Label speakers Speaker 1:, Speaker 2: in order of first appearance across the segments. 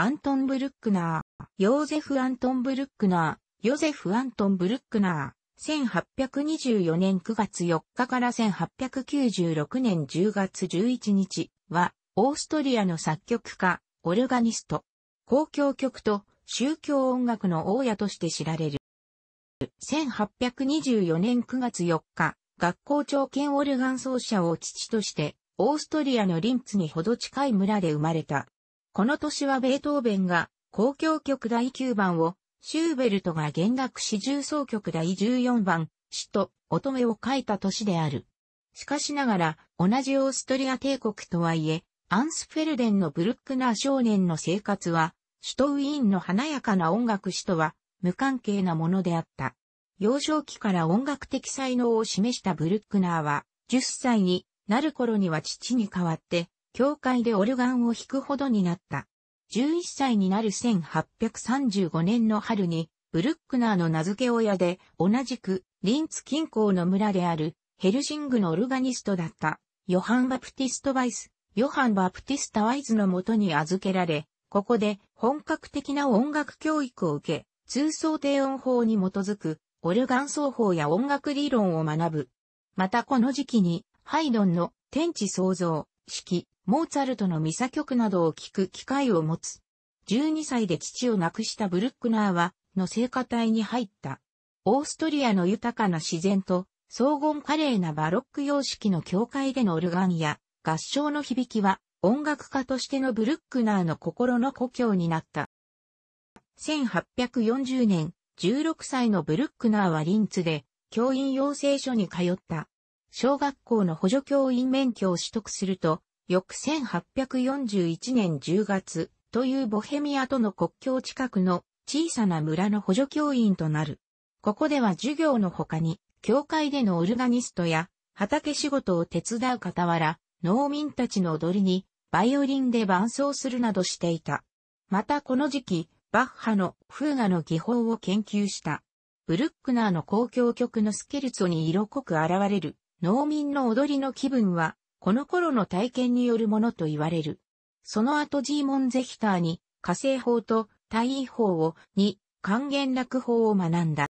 Speaker 1: アントン・ブルックナー、ヨーゼフ・アントン・ブルックナー、ヨゼフ・アントン・ブルックナー、1824年9月4日から1896年10月11日は、オーストリアの作曲家、オルガニスト、公共曲と宗教音楽の大家として知られる。1824年9月4日、学校長兼オルガン奏者を父として、オーストリアのリンツにほど近い村で生まれた。この年はベートーベンが交響曲第9番を、シューベルトが弦楽四重奏曲第14番、死と乙女を書いた年である。しかしながら、同じオーストリア帝国とはいえ、アンスフェルデンのブルックナー少年の生活は、首都ウィーンの華やかな音楽史とは無関係なものであった。幼少期から音楽的才能を示したブルックナーは、10歳になる頃には父に代わって、教会でオルガンを弾くほどになった。11歳になる1835年の春に、ブルックナーの名付け親で、同じく、リンツ近郊の村である、ヘルシングのオルガニストだった、ヨハン・バプティスト・ワイス、ヨハン・バプティスタ・ワイズのもとに預けられ、ここで本格的な音楽教育を受け、通奏低音法に基づく、オルガン奏法や音楽理論を学ぶ。またこの時期に、ハイドンの天地創造、式、モーツァルトのミサ曲などを聴く機会を持つ。12歳で父を亡くしたブルックナーは、の聖歌隊に入った。オーストリアの豊かな自然と、荘厳華麗なバロック様式の教会でのオルガンや合唱の響きは音楽家としてのブルックナーの心の故郷になった。1840年、16歳のブルックナーはリンツで教員養成所に通った。小学校の補助教員免許を取得すると、翌1841年10月というボヘミアとの国境近くの小さな村の補助教員となる。ここでは授業の他に、教会でのオルガニストや畑仕事を手伝う傍ら、農民たちの踊りにバイオリンで伴奏するなどしていた。またこの時期、バッハのフーガの技法を研究した。ブルックナーの公共曲のスケルツォに色濃く現れる農民の踊りの気分はこの頃の体験によるものと言われる。その後ジーモン・ゼヒターに火星法と太位法を2、還元楽法を学んだ。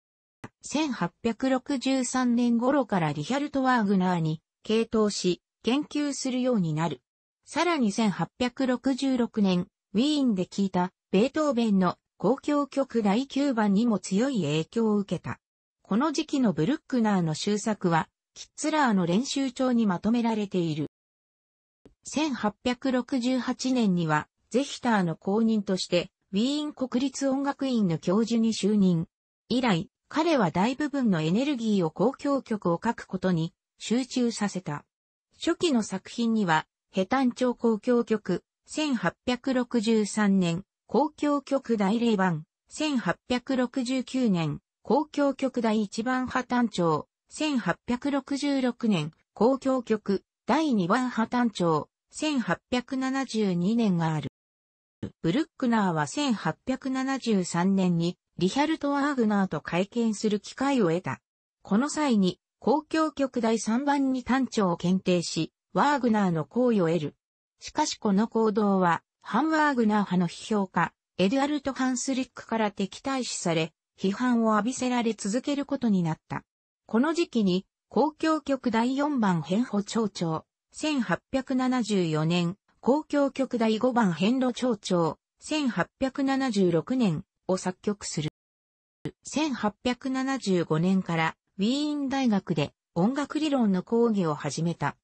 Speaker 1: 1863年頃からリヒャルト・ワーグナーに傾倒し、研究するようになる。さらに1866年、ウィーンで聞いたベートーベンの公共曲第9番にも強い影響を受けた。この時期のブルックナーの終作は、キッツラーの練習帳にまとめられている。1868年には、ゼヒターの公認として、ウィーン国立音楽院の教授に就任。以来、彼は大部分のエネルギーを公共曲を書くことに集中させた。初期の作品には、ヘタン朝公共曲、1863年、公共曲大霊版、1869年、公共曲第一番破綻長、1866年、公共局、第2番破綻調、1872年がある。ブルックナーは1873年にリヒャルト・ワーグナーと会見する機会を得た。この際に公共局第3番に単調を検定し、ワーグナーの行為を得る。しかしこの行動は、ハン・ワーグナー派の批評家、エドアルト・ハンスリックから敵対視され、批判を浴びせられ続けることになった。この時期に、公共局第4番変歩長長、1874年、公共局第5番変路長長、1876年を作曲する。1875年からウィーン大学で音楽理論の講義を始めた。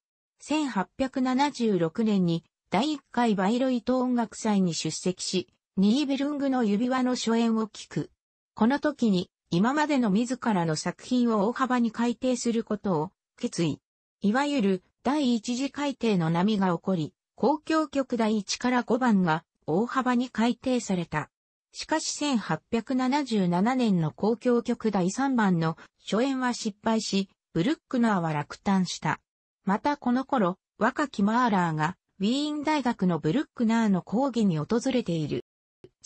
Speaker 1: 1876年に第1回バイロイト音楽祭に出席し、ニーベルングの指輪の初演を聞く。この時に今までの自らの作品を大幅に改定することを決意。いわゆる第一次改定の波が起こり、公共曲第1から5番が大幅に改定された。しかし1877年の公共曲第3番の初演は失敗し、ブルックナーは落胆した。またこの頃、若きマーラーがウィーン大学のブルックナーの講義に訪れている。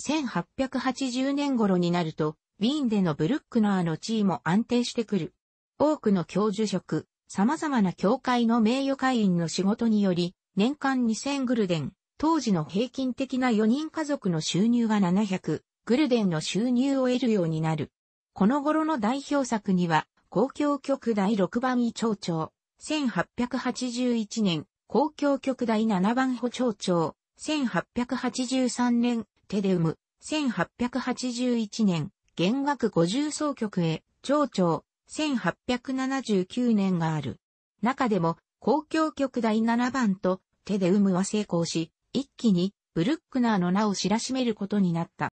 Speaker 1: 1880年頃になると、ウィーンでのブルックナーの地位も安定してくる。多くの教授職、様々な教会の名誉会員の仕事により、年間2000グルデン、当時の平均的な4人家族の収入が700グルデンの収入を得るようになる。この頃の代表作には、公共局第6番位長長、1881年、公共局第7番補長長、1883年、テデウム、1881年、弦楽五重奏曲へ、長長、1879年がある。中でも、公共曲第7番と、手で産むは成功し、一気に、ブルックナーの名を知らしめることになった。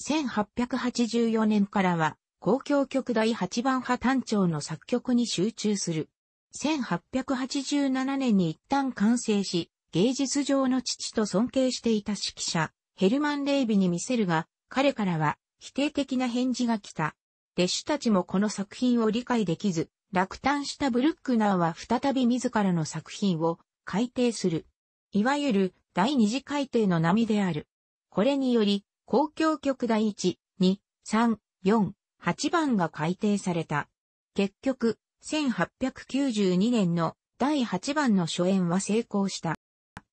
Speaker 1: 1884年からは、公共曲第8番派単調の作曲に集中する。1887年に一旦完成し、芸術上の父と尊敬していた指揮者、ヘルマン・レイビに見せるが、彼からは否定的な返事が来た。弟子たちもこの作品を理解できず、落胆したブルックナーは再び自らの作品を改訂する。いわゆる第二次改訂の波である。これにより、公共曲第1、2、3、4、8番が改訂された。結局、1892年の第8番の初演は成功した。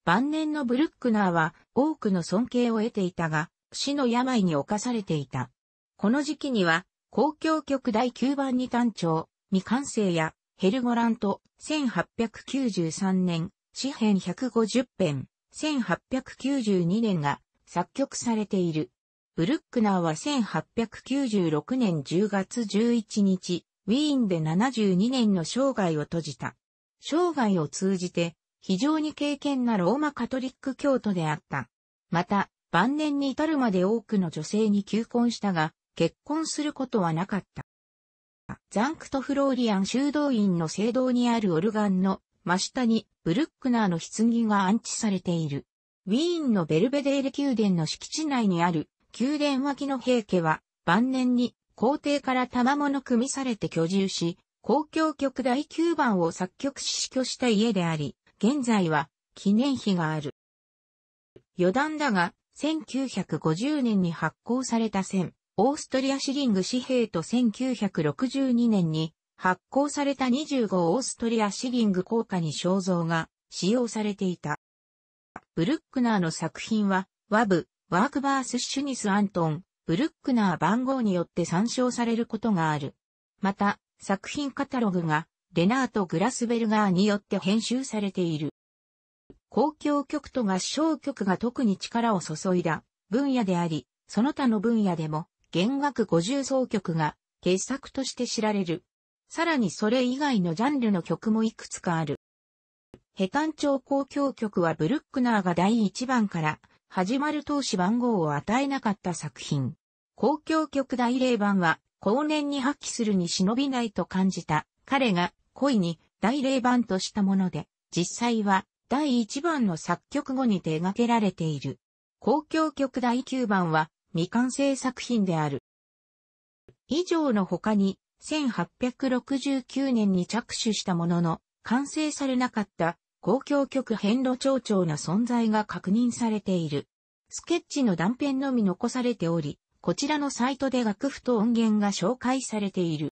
Speaker 1: 晩年のブルックナーは多くの尊敬を得ていたが、死の病に侵されていた。この時期には、公共局第9番に単調、未完成や、ヘルゴラント、1893年、詩編150編、1892年が作曲されている。ブルックナーは1896年10月11日、ウィーンで72年の生涯を閉じた。生涯を通じて、非常に敬虔なローマカトリック教徒であった。また、晩年に至るまで多くの女性に求婚したが、結婚することはなかった。ザンクトフローリアン修道院の聖堂にあるオルガンの真下にブルックナーの棺が安置されている。ウィーンのベルベデーレ宮殿の敷地内にある宮殿脇の平家は晩年に皇帝から賜物組みされて居住し、公共曲第9番を作曲し死去した家であり、現在は記念碑がある。余談だが、1950年に発行された1000、オーストリアシリング紙幣と1962年に発行された25オーストリアシリング硬貨に肖像が使用されていた。ブルックナーの作品は、ワブ、ワークバース・シュニス・アントン、ブルックナー番号によって参照されることがある。また、作品カタログが、レナート・グラスベルガーによって編集されている。公共局と合唱局が特に力を注いだ分野であり、その他の分野でも弦楽五重奏曲が傑作として知られる。さらにそれ以外のジャンルの曲もいくつかある。ヘタン町公共曲はブルックナーが第一番から始まる当時番号を与えなかった作品。公共曲第0番は後年に発揮するに忍びないと感じた彼が恋に第0番としたもので、実際は第1番の作曲後に手掛けられている。公共曲第9番は未完成作品である。以上の他に、1869年に着手したものの、完成されなかった公共曲変路町長の存在が確認されている。スケッチの断片のみ残されており、こちらのサイトで楽譜と音源が紹介されている。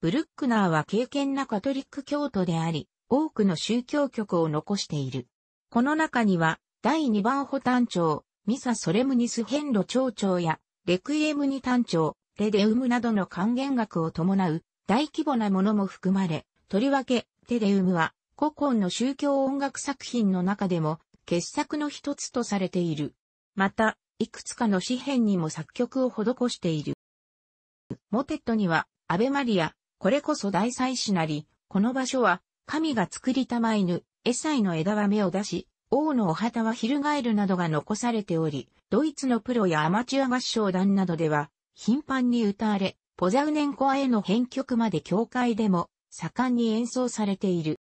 Speaker 1: ブルックナーは敬虔なカトリック教徒であり、多くの宗教曲を残している。この中には、第2番保単調、ミサソレムニスヘンロ長調や、レクイエムニ単調、レデウムなどの還元楽を伴う大規模なものも含まれ、とりわけ、テデウムは、古今の宗教音楽作品の中でも、傑作の一つとされている。また、いくつかの詩編にも作曲を施している。モテットには、アベマリア、これこそ大祭司なり、この場所は、神が作りたま犬、エサイの枝は芽を出し、王のお旗は翻るなどが残されており、ドイツのプロやアマチュア合唱団などでは、頻繁に歌われ、ポザウネンコアへの編曲まで教会でも、盛んに演奏されている。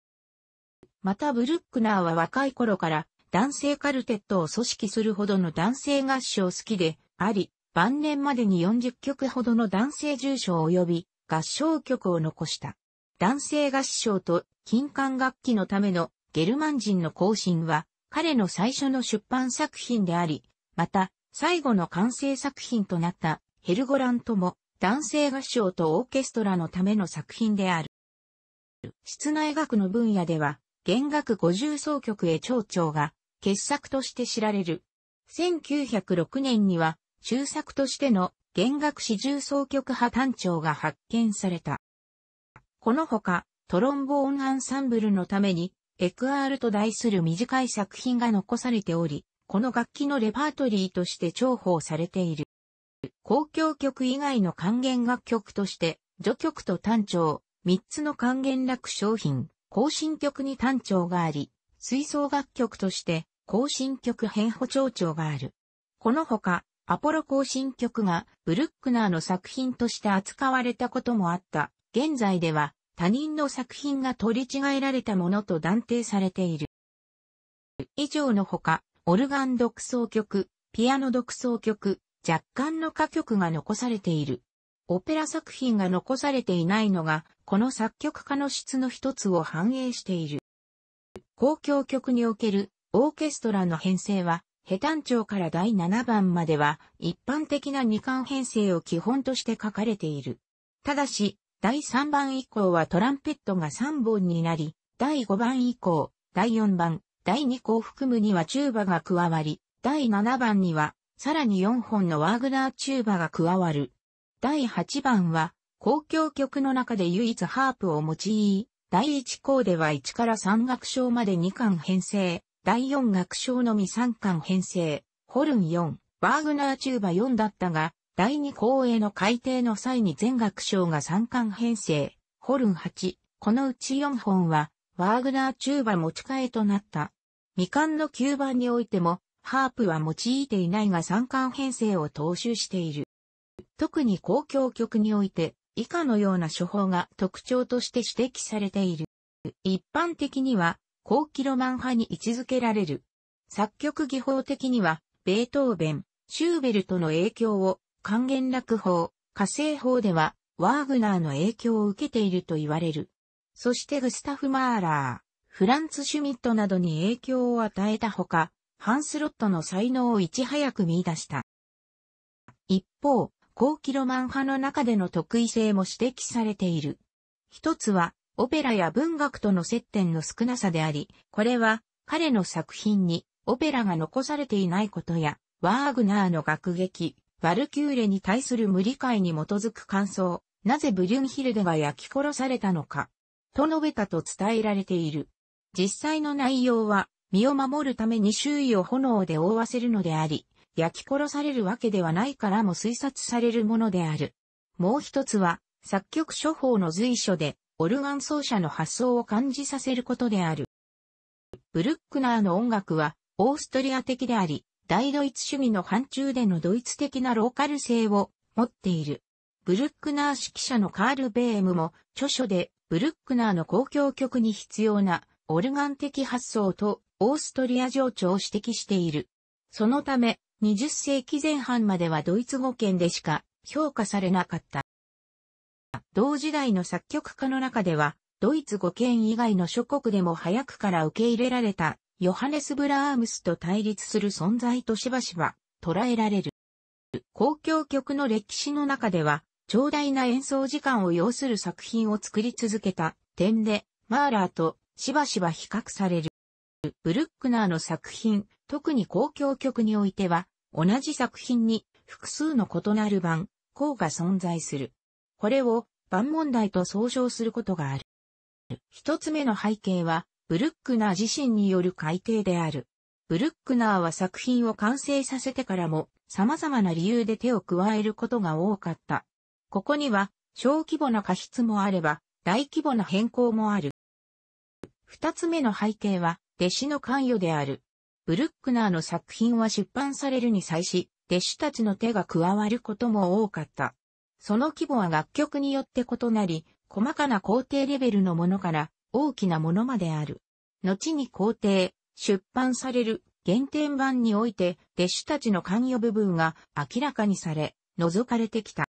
Speaker 1: またブルックナーは若い頃から、男性カルテットを組織するほどの男性合唱好きであり、晩年までに40曲ほどの男性所を及び合唱曲を残した。男性合唱と金管楽器のためのゲルマン人の行進は彼の最初の出版作品であり、また最後の完成作品となったヘルゴラントも男性合唱とオーケストラのための作品である。室内楽の分野では弦楽五重奏曲へ長調が傑作として知られる。1906年には中作としての弦楽四重奏曲派単調が発見された。このほか、トロンボーンアンサンブルのために、エクアールと題する短い作品が残されており、この楽器のレパートリーとして重宝されている。公共曲以外の還元楽曲として、序曲と単調、3つの還元楽商品、更新曲に単調があり、吹奏楽曲として、更新曲変補長調がある。このほか、アポロ更新曲がブルックナーの作品として扱われたこともあった現在では他人の作品が取り違えられたものと断定されている。以上のほか、オルガン独奏曲、ピアノ独奏曲、若干の歌曲が残されている。オペラ作品が残されていないのが、この作曲家の質の一つを反映している。公共曲におけるオーケストラの編成は、ヘタン調から第7番までは一般的な二巻編成を基本として書かれている。ただし、第3番以降はトランペットが3本になり、第5番以降、第4番、第2項含むにはチューバが加わり、第7番には、さらに4本のワーグナーチューバが加わる。第8番は、公共曲の中で唯一ハープを用い、第1項では1から3楽章まで2巻編成、第4楽章のみ3巻編成、ホルン4、ワーグナーチューバ4だったが、第2公営の改定の際に全楽章が3巻編成、ホルン8、このうち4本は、ワーグナーチューバ持ち替えとなった。未完の9番においても、ハープは用いていないが3巻編成を踏襲している。特に公共曲において、以下のような処方が特徴として指摘されている。一般的には、高キロマン派に位置づけられる。作曲技法的には、ベートーベン、シューベルトの影響を還元楽法、火星法では、ワーグナーの影響を受けていると言われる。そしてグスタフ・マーラー、フランツ・シュミットなどに影響を与えたほか、ハンスロットの才能をいち早く見出した。一方、高キロマン派の中での得意性も指摘されている。一つは、オペラや文学との接点の少なさであり、これは彼の作品にオペラが残されていないことや、ワーグナーの楽劇、ワルキューレに対する無理解に基づく感想、なぜブリュンヒルデが焼き殺されたのか、と述べたと伝えられている。実際の内容は、身を守るために周囲を炎で覆わせるのであり、焼き殺されるわけではないからも推察されるものである。もう一つは、作曲処方の随所で、オルガン奏者の発想を感じさせることである。ブルックナーの音楽は、オーストリア的であり、大ドイツ主義の範疇でのドイツ的なローカル性を持っている。ブルックナー指揮者のカール・ベームも著書でブルックナーの公共曲に必要なオルガン的発想とオーストリア情緒を指摘している。そのため20世紀前半まではドイツ語圏でしか評価されなかった。同時代の作曲家の中ではドイツ語圏以外の諸国でも早くから受け入れられたヨハネス・ブラームスと対立する存在としばしば捉えられる。公共曲の歴史の中では、長大な演奏時間を要する作品を作り続けた点で、マーラーとしばしば比較される。ブルックナーの作品、特に公共曲においては、同じ作品に複数の異なる版、項が存在する。これを版問題と総称することがある。一つ目の背景は、ブルックナー自身による改定である。ブルックナーは作品を完成させてからも様々な理由で手を加えることが多かった。ここには小規模な過失もあれば大規模な変更もある。二つ目の背景は弟子の関与である。ブルックナーの作品は出版されるに際し、弟子たちの手が加わることも多かった。その規模は楽曲によって異なり、細かな工程レベルのものから大きなものまである。後に皇帝、出版される原点版において、弟子たちの関与部分が明らかにされ、覗かれてきた。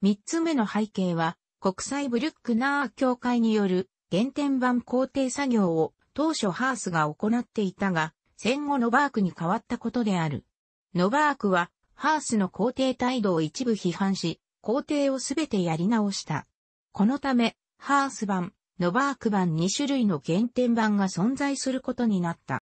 Speaker 1: 三つ目の背景は、国際ブルックナー協会による原点版工程作業を当初ハースが行っていたが、戦後ノバークに変わったことである。ノバークは、ハースの皇帝態度を一部批判し、皇帝をすべてやり直した。このため、ハース版、ノバーク版2種類の原点版が存在することになった。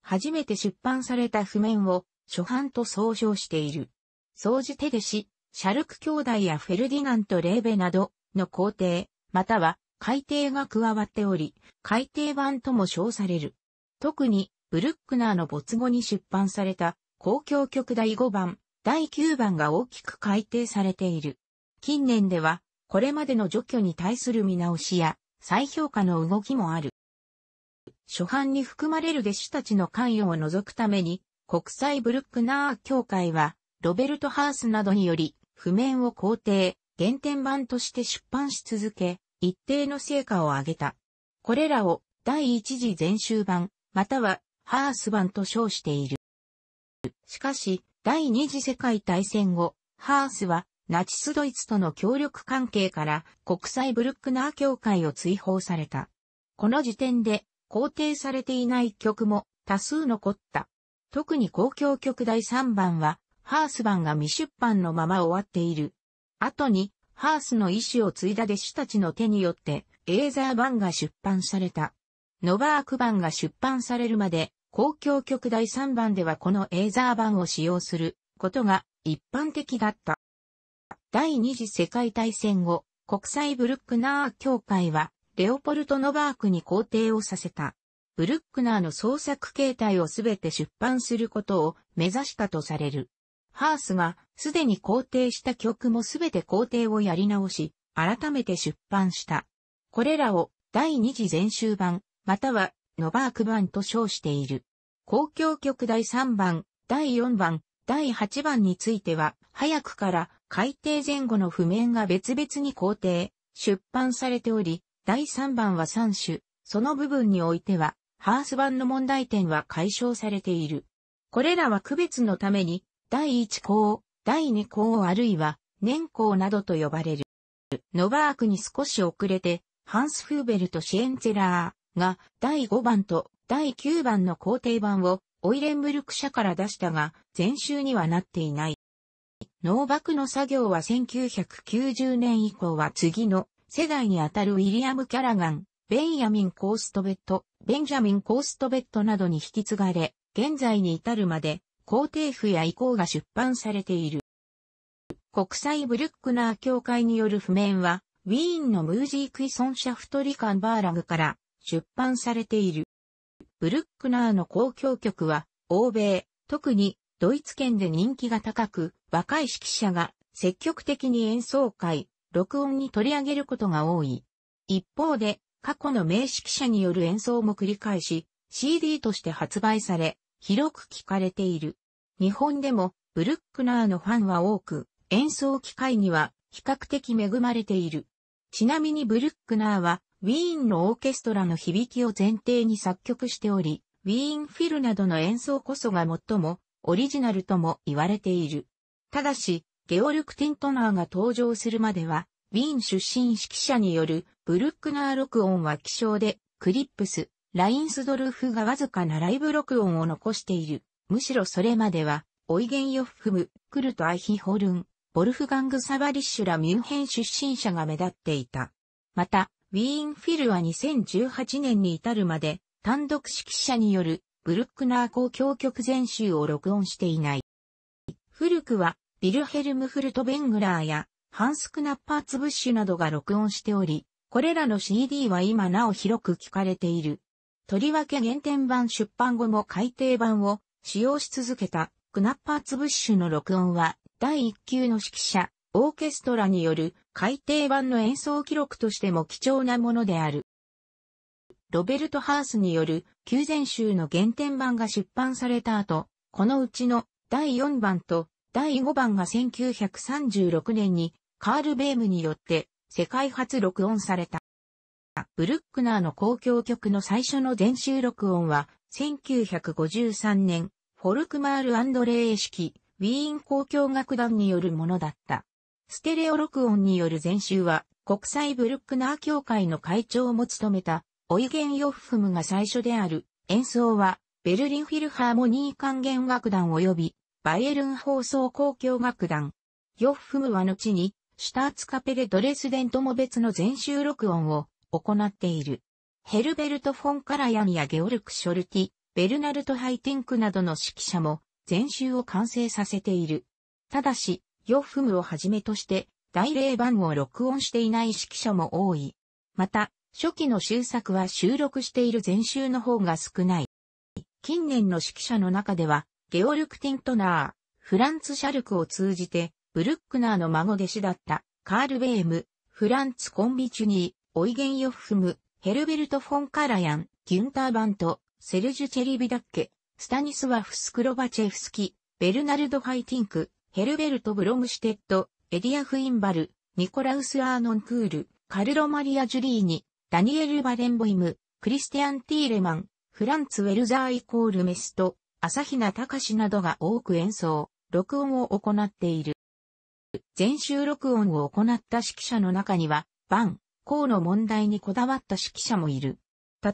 Speaker 1: 初めて出版された譜面を初版と総称している。総じてでし、シャルク兄弟やフェルディナント・レーベなどの皇帝、または改訂が加わっており、改訂版とも称される。特に、ブルックナーの没後に出版された公共曲第5番、第9番が大きく改訂されている。近年では、これまでの除去に対する見直しや再評価の動きもある。初版に含まれる弟子たちの関与を除くために、国際ブルックナー協会は、ロベルト・ハースなどにより、譜面を肯定、原点版として出版し続け、一定の成果を上げた。これらを第一次全集版、またはハース版と称している。しかし、第二次世界大戦後、ハースはナチスドイツとの協力関係から国際ブルックナー協会を追放された。この時点で肯定されていない曲も多数残った。特に公共曲第3番は、ハース版が未出版のまま終わっている。後に、ハースの意思を継いだ弟子たちの手によって、エーザー版が出版された。ノバーク版が出版されるまで、公共曲第3番ではこのエーザー版を使用することが一般的だった。第二次世界大戦後、国際ブルックナー協会は、レオポルト・ノバークに肯定をさせた。ブルックナーの創作形態をすべて出版することを目指したとされる。ハースがすでに肯定した曲もすべて肯定をやり直し、改めて出版した。これらを第二次全集版、またはノバーク版と称している。公共曲第3番、第4番、第8番については、早くから改訂前後の譜面が別々に肯定、出版されており、第3版は3種、その部分においては、ハース版の問題点は解消されている。これらは区別のために、第1項、第2項あるいは、年項などと呼ばれる。ノバークに少し遅れて、ハンス・フーベルとシエンツェラーが第5番と第9番の肯定版をオイレンブルク社から出したが、前週にはなっていない。農爆の作業は1990年以降は次の世代にあたるウィリアム・キャラガン、ベンヤミン・コーストベット、ベンジャミン・コーストベットなどに引き継がれ、現在に至るまで、皇帝府や遺構が出版されている。国際ブルックナー協会による譜面は、ウィーンのムージークイソンシャフトリカンバーラグから出版されている。ブルックナーの交響曲は、欧米、特にドイツ圏で人気が高く、若い指揮者が積極的に演奏会、録音に取り上げることが多い。一方で、過去の名指揮者による演奏も繰り返し、CD として発売され、広く聞かれている。日本でも、ブルックナーのファンは多く、演奏機会には比較的恵まれている。ちなみにブルックナーは、ウィーンのオーケストラの響きを前提に作曲しており、ウィーンフィルなどの演奏こそが最もオリジナルとも言われている。ただし、ゲオルク・テントナーが登場するまでは、ウィーン出身指揮者によるブルックナー録音は希少で、クリップス、ラインスドルフがわずかなライブ録音を残している。むしろそれまでは、オイゲン・ヨフム、クルト・アイヒホルン、ボルフガング・サバリッシュらミュンヘン出身者が目立っていた。また、ウィーン・フィルは2018年に至るまで、単独指揮者によるブルックナー公共曲全集を録音していない。古くはビルヘルム・フルト・ベングラーや、ハンス・クナッパーツ・ブッシュなどが録音しており、これらの CD は今なお広く聞かれている。とりわけ原点版出版後も改訂版を使用し続けたクナッパーツ・ブッシュの録音は第1級の指揮者、オーケストラによる改訂版の演奏記録としても貴重なものである。ロベルト・ハースによる旧全集の原点版が出版された後、このうちの第4番と第5番が1936年にカール・ベームによって世界初録音された。ブルックナーの公共曲の最初の全集録音は1953年フォルクマール・アンドレー式ウィーン公共楽団によるものだった。ステレオ録音による全集は国際ブルックナー協会の会長も務めたオイゲン・ヨフフムが最初である演奏はベルリンフィルハーモニー管弦楽団及びバイエルン放送交響楽団。ヨッフムは後に、シュターツカペレドレスデンとも別の全集録音を行っている。ヘルベルト・フォン・カラヤンやゲオルク・ショルティ、ベルナルト・ハイティンクなどの指揮者も全集を完成させている。ただし、ヨッフムをはじめとして大霊版を録音していない指揮者も多い。また、初期の終作は収録している全集の方が少ない。近年の指揮者の中では、ゲオルク・ティントナー、フランツ・シャルクを通じて、ブルックナーの孫弟子だった、カール・ベーム、フランツ・コンビチュニー、オイゲン・ヨッフム、ヘルベルト・フォン・カラヤン、ギュンター・バント、セルジュ・チェリビダッケ、スタニスワフ・スクロバチェフスキ、ベルナルド・ファイティンク、ヘルベルト・ブロムシュテッド、エディア・フインバル、ニコラウス・アーノン・クール、カルロ・マリア・ジュリーニ、ダニエル・バレンボイム、クリスティアン・ティーレマン、フランツ・ウェルザーイコールメスト、朝比奈隆などが多く演奏、録音を行っている。全集録音を行った指揮者の中には、番、項の問題にこだわった指揮者もいる。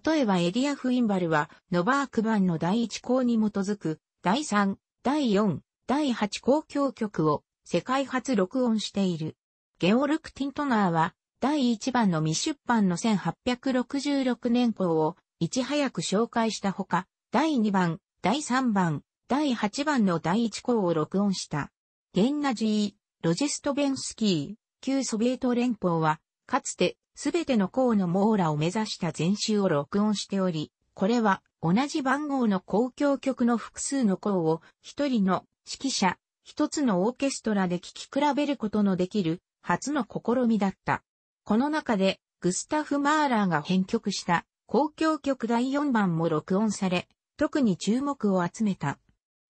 Speaker 1: 例えばエリアフインバルは、ノバーク版の第1項に基づく、第3、第4、第8公共曲を世界初録音している。ゲオルク・ティントナーは、第1番の未出版の1866年項をいち早く紹介したほか、第2番、第3番、第8番の第1項を録音した。ゲンナジー、ロジストベンスキー、旧ソビエト連邦は、かつて、すべての項の網羅を目指した全集を録音しており、これは、同じ番号の公共曲の複数の項を、一人の指揮者、一つのオーケストラで聴き比べることのできる、初の試みだった。この中で、グスタフ・マーラーが編曲した、公共曲第4番も録音され、特に注目を集めた。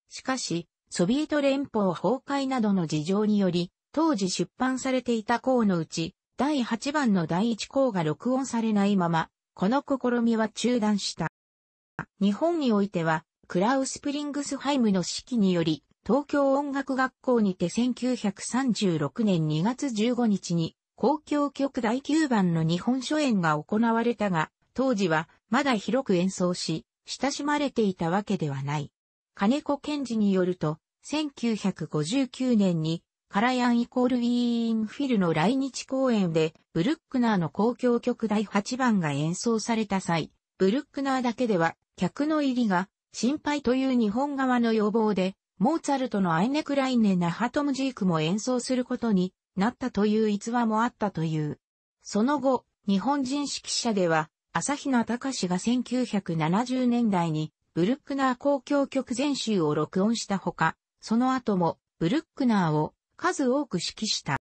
Speaker 1: しかし、ソビエト連邦崩壊などの事情により、当時出版されていた項のうち、第8番の第1項が録音されないまま、この試みは中断した。日本においては、クラウス・プリングスハイムの指揮により、東京音楽学校にて1936年2月15日に、公共曲第9番の日本初演が行われたが、当時はまだ広く演奏し、親しまれていたわけではない。金子賢治によると、1959年に、カラヤンイコールウィーンフィルの来日公演で、ブルックナーの公共曲第8番が演奏された際、ブルックナーだけでは、客の入りが、心配という日本側の要望で、モーツァルトのアイネクライネ・ナハトムジークも演奏することになったという逸話もあったという。その後、日本人指揮者では、朝比奈隆が1970年代にブルックナー公共曲全集を録音したほか、その後もブルックナーを数多く指揮した。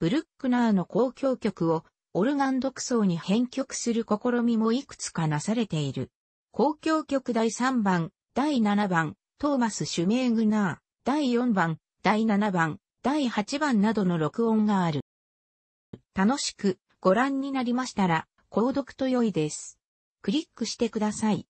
Speaker 1: ブルックナーの公共曲をオルガン独奏に編曲する試みもいくつかなされている。公共曲第3番、第7番、トーマス・シュメーグナー、第4番、第7番、第8番などの録音がある。楽しくご覧になりましたら、購読と良いです。クリックしてください。